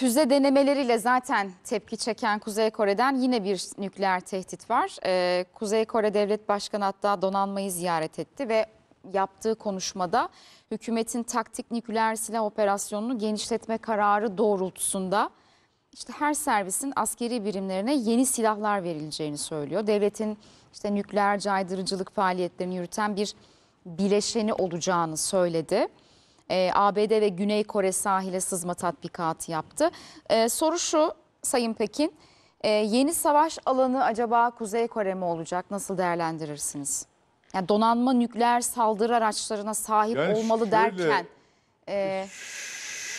Füze denemeleriyle zaten tepki çeken Kuzey Kore'den yine bir nükleer tehdit var. Ee, Kuzey Kore Devlet Başkanı hatta donanmayı ziyaret etti ve yaptığı konuşmada hükümetin taktik nükleer silah operasyonunu genişletme kararı doğrultusunda işte her servisin askeri birimlerine yeni silahlar verileceğini söylüyor. Devletin işte nükleer caydırıcılık faaliyetlerini yürüten bir bileşeni olacağını söyledi e, ABD ve Güney Kore sahile sızma tatbikatı yaptı. E, soru şu Sayın Pekin, e, yeni savaş alanı acaba Kuzey Kore mi olacak? Nasıl değerlendirirsiniz? Yani donanma nükleer saldırı araçlarına sahip yani olmalı şöyle, derken e,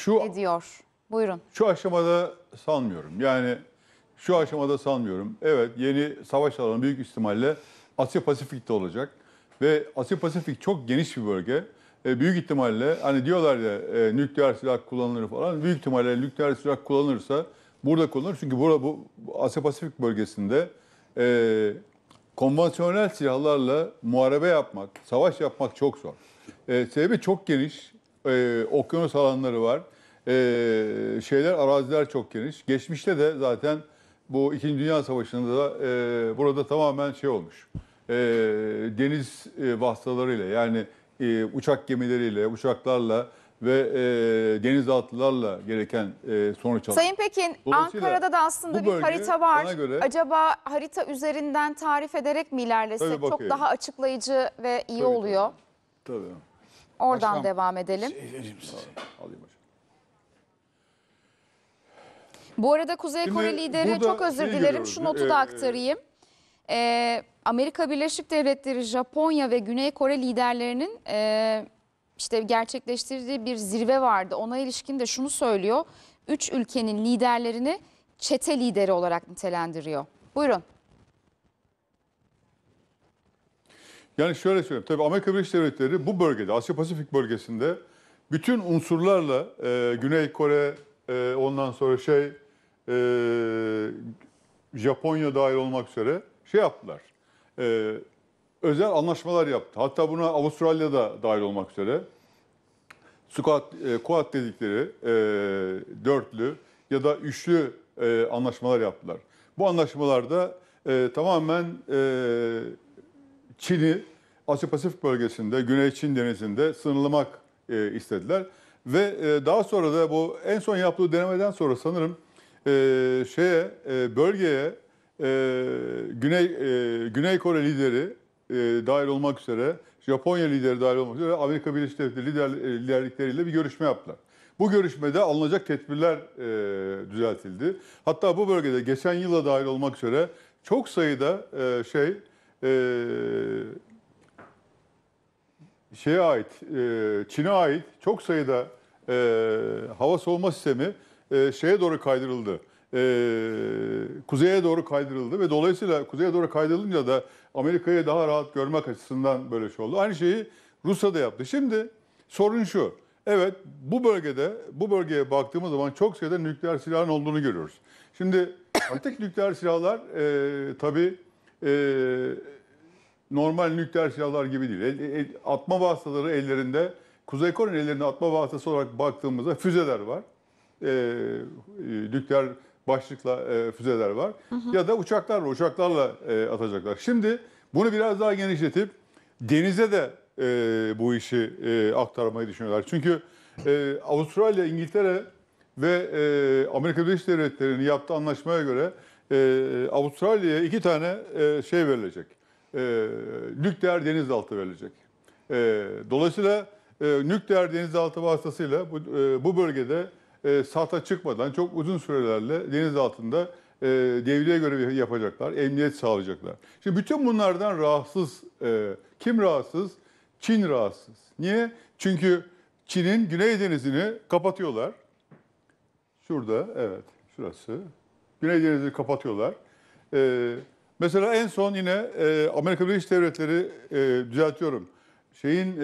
şu, ne diyor? Buyurun. Şu aşamada sanmıyorum. Yani şu aşamada sanmıyorum. Evet yeni savaş alanı büyük ihtimalle Asya Pasifik'te olacak. Ve Asya Pasifik çok geniş bir bölge. E, büyük ihtimalle hani diyorlar ya e, nükleer silah kullanılır falan. Büyük ihtimalle nükleer silah kullanılırsa burada kullanılır. Çünkü burada bu Asya Pasifik bölgesinde e, konvansiyonel silahlarla muharebe yapmak, savaş yapmak çok zor. E, sebebi çok geniş. E, okyanus alanları var. E, şeyler, araziler çok geniş. Geçmişte de zaten bu İkinci Dünya Savaşı'nda da e, burada tamamen şey olmuş. E, deniz e, vasıtalarıyla yani e, uçak gemileriyle, uçaklarla ve e, denizaltılarla gereken e, sonuç alır. Sayın Pekin, Ankara'da da aslında bir harita var. Göre, Acaba harita üzerinden tarif ederek mi ilerlesek çok daha açıklayıcı ve iyi tabii, oluyor? Tabii. tabii. Oradan Başkan, devam edelim. Alayım hocam. Bu arada Kuzey Şimdi Kore lideri çok özür dilerim görüyoruz. şu notu ee, da aktarayım. Ee, e, Amerika Birleşik Devletleri, Japonya ve Güney Kore liderlerinin e, işte gerçekleştirdiği bir zirve vardı. Ona ilişkin de şunu söylüyor. Üç ülkenin liderlerini çete lideri olarak nitelendiriyor. Buyurun. Yani şöyle söyleyeyim. Tabii Amerika Birleşik Devletleri bu bölgede, Asya Pasifik bölgesinde bütün unsurlarla e, Güney Kore, e, ondan sonra şey e, Japonya dahil olmak üzere şey yaptılar. E, özel anlaşmalar yaptı. Hatta buna Avustralya'da dahil olmak üzere. Squat, e, Kuat dedikleri e, dörtlü ya da üçlü e, anlaşmalar yaptılar. Bu anlaşmalarda e, tamamen e, Çin'i Asya Pasifik bölgesinde, Güney Çin Denizi'nde sınırlamak e, istediler. Ve e, daha sonra da bu en son yaptığı denemeden sonra sanırım e, şeye e, bölgeye ee, Güney e, Güney Kore lideri e, dahil olmak üzere Japonya lideri dahil olmak üzere Amerika Birleşik Devletleri lider, e, liderlikleriyle bir görüşme yaptılar. Bu görüşmede alınacak tedbirler düzeltildi. Hatta bu bölgede geçen yıla dahil olmak üzere çok sayıda şey şeye ait, Çin'e ait çok sayıda hava soğuma sistemi şeye doğru kaydırıldı e, kuzeye doğru kaydırıldı ve dolayısıyla kuzeye doğru kaydırılınca da Amerika'yı daha rahat görmek açısından böyle şey oldu. Aynı şeyi Rusya da yaptı. Şimdi sorun şu. Evet bu bölgede bu bölgeye baktığımız zaman çok sayıda nükleer silahın olduğunu görüyoruz. Şimdi artık nükleer silahlar e, tabii e, normal nükleer silahlar gibi değil. El, el, atma vasıtaları ellerinde, Kuzey Kore'nin ellerinde atma vasıtası olarak baktığımızda füzeler var. E, e nükleer başlıkla e, füzeler var. Hı hı. Ya da uçaklarla, uçaklarla e, atacaklar. Şimdi bunu biraz daha genişletip denize de e, bu işi e, aktarmayı düşünüyorlar. Çünkü e, Avustralya, İngiltere ve e, Amerika Birleşik Devletleri'nin yaptığı anlaşmaya göre e, Avustralya'ya iki tane e, şey verilecek. E, nükleer denizaltı verilecek. E, dolayısıyla e, nükleer denizaltı vasıtasıyla bu, e, bu bölgede e, sahta çıkmadan çok uzun sürelerle deniz altında e, devreye göre yapacaklar, emniyet sağlayacaklar. Şimdi bütün bunlardan rahatsız, e, kim rahatsız? Çin rahatsız. Niye? Çünkü Çin'in Güney Denizi'ni kapatıyorlar. Şurada, evet, şurası. Güney Denizi'ni kapatıyorlar. E, mesela en son yine e, Amerika Birleşik Devletleri, e, düzeltiyorum, şeyin e,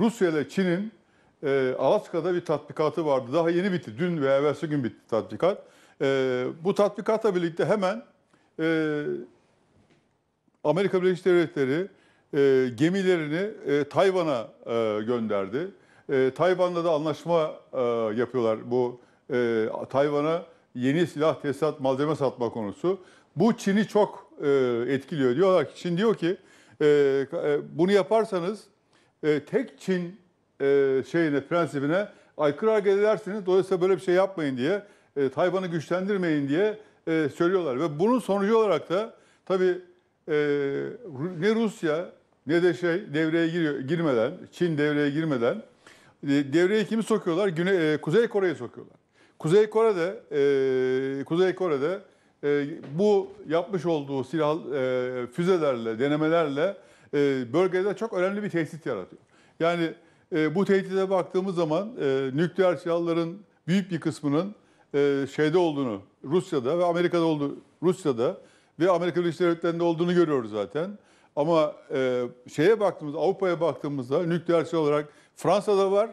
Rusya ile Çin'in e, Alaska'da bir tatbikatı vardı. Daha yeni bitti. Dün veya evvelsi gün bitti tatbikat. E, bu tatbikatla birlikte hemen e, Amerika Birleşik Devletleri e, gemilerini e, Tayvan'a e, gönderdi. E, Tayvan'da da anlaşma e, yapıyorlar bu e, Tayvan'a yeni silah, tesisat, malzeme satma konusu. Bu Çin'i çok e, etkiliyor. Diyorlar ki Çin diyor ki e, e, bunu yaparsanız e, tek Çin e, şeyine, prensibine aykırı hareket edersiniz. Dolayısıyla böyle bir şey yapmayın diye, e, Tayvan'ı güçlendirmeyin diye e, söylüyorlar. Ve bunun sonucu olarak da tabii e, ne Rusya ne de şey devreye giriyor, girmeden, Çin devreye girmeden e, devreye kimi sokuyorlar? Güney, e, Kuzey Kore'yi sokuyorlar. Kuzey Kore'de e, Kuzey Kore'de e, bu yapmış olduğu silah e, füzelerle, denemelerle e, bölgede çok önemli bir tehdit yaratıyor. Yani e, bu tehdide baktığımız zaman e, nükleer silahların büyük bir kısmının e, şeyde olduğunu, Rusya'da ve Amerika'da olduğu, Rusya'da ve Amerika Birleşik Devletleri'nde olduğunu görüyoruz zaten. Ama e, şeye baktığımız Avrupa'ya baktığımızda nükleer silah olarak Fransa'da var,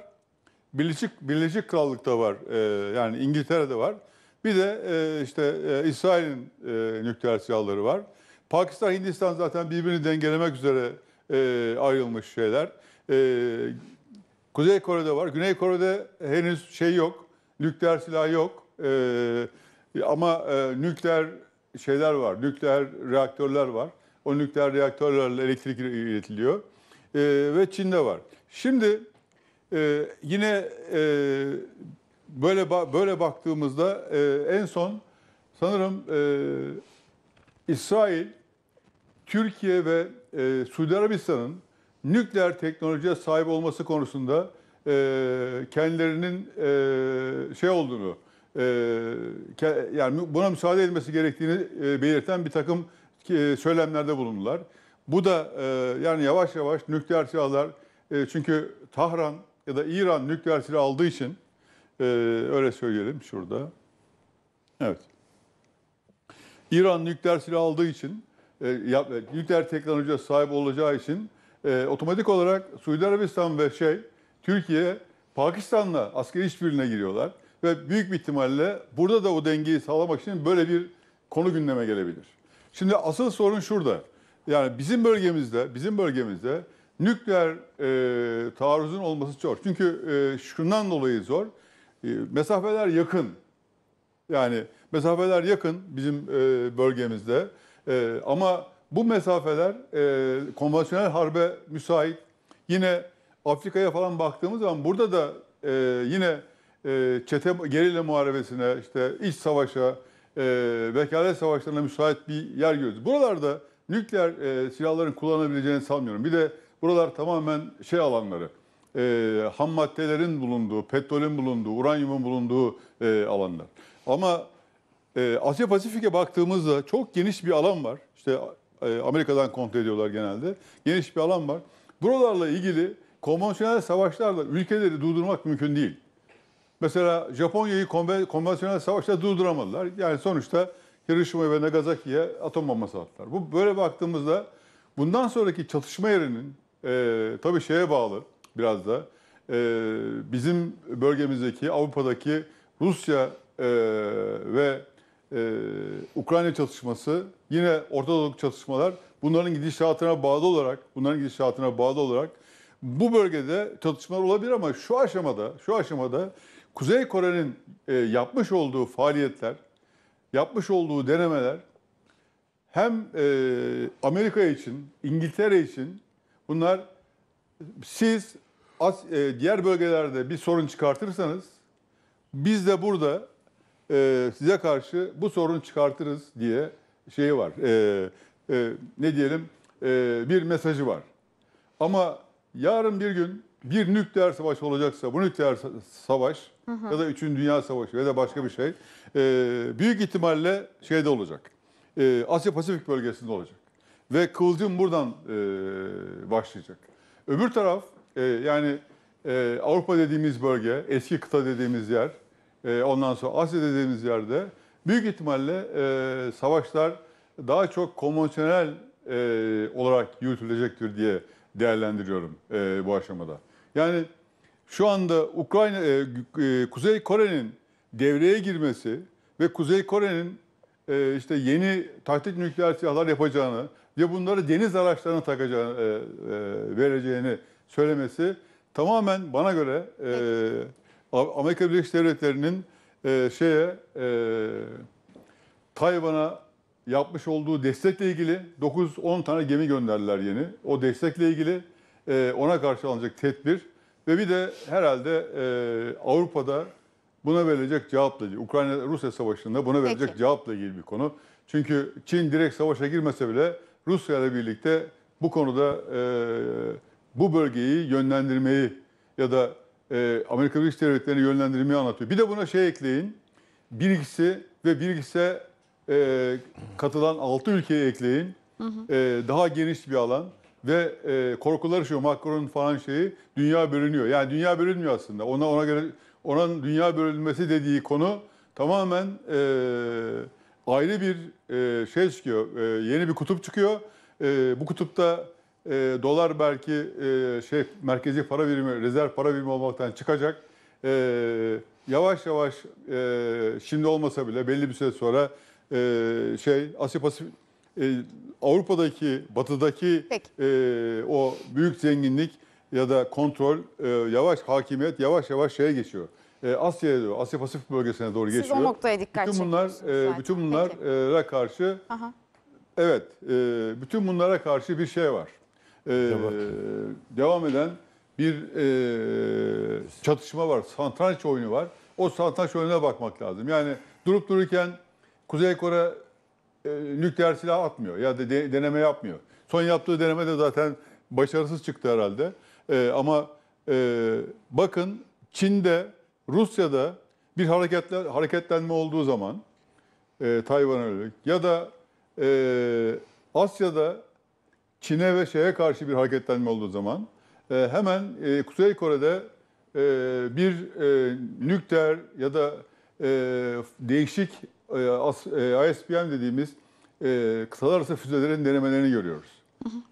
Birleşik Birleşik Krallık'ta var, e, yani İngiltere'de var. Bir de e, işte e, İsrail'in e, nükleer silahları var. Pakistan, Hindistan zaten birbirini dengelemek üzere e, ayrılmış şeyler. E, Kuzey Kore'de var. Güney Kore'de henüz şey yok. Nükleer silah yok. Ee, ama e, nükleer şeyler var. Nükleer reaktörler var. O nükleer reaktörlerle elektrik üretiliyor. Ee, ve Çin'de var. Şimdi e, yine e, böyle ba böyle baktığımızda e, en son sanırım e, İsrail, Türkiye ve e, Suudi Arabistan'ın nükleer teknolojiye sahip olması konusunda e, kendilerinin e, şey olduğunu, e, yani buna müsaade edilmesi gerektiğini e, belirten bir takım e, söylemlerde bulundular. Bu da e, yani yavaş yavaş nükleer silahlar, e, çünkü Tahran ya da İran nükleer silah aldığı için e, öyle söyleyelim şurada. Evet. İran nükleer silah aldığı için, e, nükleer teknolojiye sahip olacağı için e, otomatik olarak Suudi Arabistan ve şey Türkiye Pakistan'la askeri işbirliğine giriyorlar ve büyük bir ihtimalle burada da o dengeyi sağlamak için böyle bir konu gündeme gelebilir. Şimdi asıl sorun şurada. Yani bizim bölgemizde, bizim bölgemizde nükleer e, taarruzun olması zor. Çünkü e, şundan dolayı zor. E, mesafeler yakın. Yani mesafeler yakın bizim e, bölgemizde. E, ama bu mesafeler e, konvansiyonel harbe müsait. Yine Afrika'ya falan baktığımız zaman burada da e, yine e, çete gerilla muharebesine, işte iç savaşa, e, vekalet savaşlarına müsait bir yer görüyoruz. Buralarda nükleer e, silahların kullanabileceğini sanmıyorum. Bir de buralar tamamen şey alanları, e, ham maddelerin bulunduğu, petrolün bulunduğu, uranyumun bulunduğu e, alanlar. Ama e, Asya Pasifik'e baktığımızda çok geniş bir alan var. İşte e, Amerika'dan kontrol ediyorlar genelde. Geniş bir alan var. Buralarla ilgili konvansiyonel savaşlarla ülkeleri durdurmak mümkün değil. Mesela Japonya'yı konvansiyonel savaşta durduramadılar. Yani sonuçta Hiroşima ve Nagasaki'ye atom bombası attılar. Bu böyle baktığımızda bundan sonraki çatışma yerinin e, tabii şeye bağlı biraz da e, bizim bölgemizdeki Avrupa'daki Rusya e, ve e, Ukrayna çatışması, yine Orta Doğu'daki çatışmalar bunların gidişatına bağlı olarak, bunların gidişatına bağlı olarak bu bölgede çatışmalar olabilir ama şu aşamada, şu aşamada Kuzey Kore'nin e, yapmış olduğu faaliyetler, yapmış olduğu denemeler hem e, Amerika için, İngiltere için bunlar siz as, e, diğer bölgelerde bir sorun çıkartırsanız biz de burada e, size karşı bu sorun çıkartırız diye şeyi var. E, e, ne diyelim e, bir mesajı var. Ama yarın bir gün bir nükleer savaş olacaksa bu nükleer savaş hı hı. ya da 3. Dünya Savaşı ya da başka bir şey e, büyük ihtimalle şeyde olacak. E, Asya Pasifik bölgesinde olacak. Ve kıvılcım buradan e, başlayacak. Öbür taraf e, yani e, Avrupa dediğimiz bölge, eski kıta dediğimiz yer e, ondan sonra Asya dediğimiz yerde büyük ihtimalle e, savaşlar daha çok konvansiyonel e, olarak yürütülecektir diye değerlendiriyorum e, bu aşamada. Yani şu anda Ukrayna, e, e, Kuzey Kore'nin devreye girmesi ve Kuzey Kore'nin e, işte yeni taktik nükleer silahlar yapacağını ve bunları deniz araçlarına takacağını, e, e, vereceğini söylemesi tamamen bana göre e, Amerika Birleşik Devletleri'nin e, şeye e, Tayvan'a yapmış olduğu destekle ilgili 9-10 tane gemi gönderdiler yeni. O destekle ilgili e, ona karşı alınacak tedbir ve bir de herhalde e, Avrupa'da buna verilecek cevapla ilgili, Ukrayna-Rusya savaşında buna verilecek Peki. cevapla ilgili bir konu. Çünkü Çin direkt savaşa girmese bile Rusya ile birlikte bu konuda e, bu bölgeyi yönlendirmeyi ya da e, Amerika Birleşik Devletleri'ne yönlendirmeyi anlatıyor. Bir de buna şey ekleyin. Bilgisi ve bilgise e, katılan altı ülkeyi ekleyin. Hı hı. E, daha geniş bir alan ve e, korkuları şu Macron'un falan şeyi dünya bölünüyor. Yani dünya bölünmüyor aslında. Ona ona göre onun dünya bölünmesi dediği konu tamamen e, ayrı bir e, şey çıkıyor. E, yeni bir kutup çıkıyor. E, bu kutupta e, dolar belki e, şey merkezi para birimi, rezerv para birimi olmaktan çıkacak. E, yavaş yavaş e, şimdi olmasa bile belli bir süre sonra e, şey Asya Pasifik e, Avrupa'daki, batıdaki e, o büyük zenginlik ya da kontrol, e, yavaş hakimiyet yavaş yavaş şeye geçiyor. E, Asya'ya doğru, Asya Pasifik bölgesine doğru Siz geçiyor. o noktaya dikkat bütün bunlar, e, Bütün bunlara e, karşı, Aha. evet, e, bütün bunlara karşı bir şey var e, devam eden bir e, çatışma var. Satranç oyunu var. O satranç oyununa bakmak lazım. Yani durup dururken Kuzey Kore e, nükleer silah atmıyor ya da de, deneme yapmıyor. Son yaptığı deneme de zaten başarısız çıktı herhalde. E, ama e, bakın Çin'de, Rusya'da bir hareketler, hareketlenme olduğu zaman e, Tayvan'a ya da e, Asya'da Çin'e ve şeye karşı bir hareketlenme olduğu zaman e, hemen e, Kuzey Kore'de e, bir e, nükleer ya da e, değişik e, e, ISPM dediğimiz e, kıtalar arası füzelerin denemelerini görüyoruz.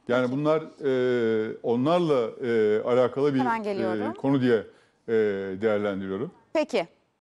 Yani bunlar e, onlarla e, alakalı bir e, konu diye e, değerlendiriyorum. Peki.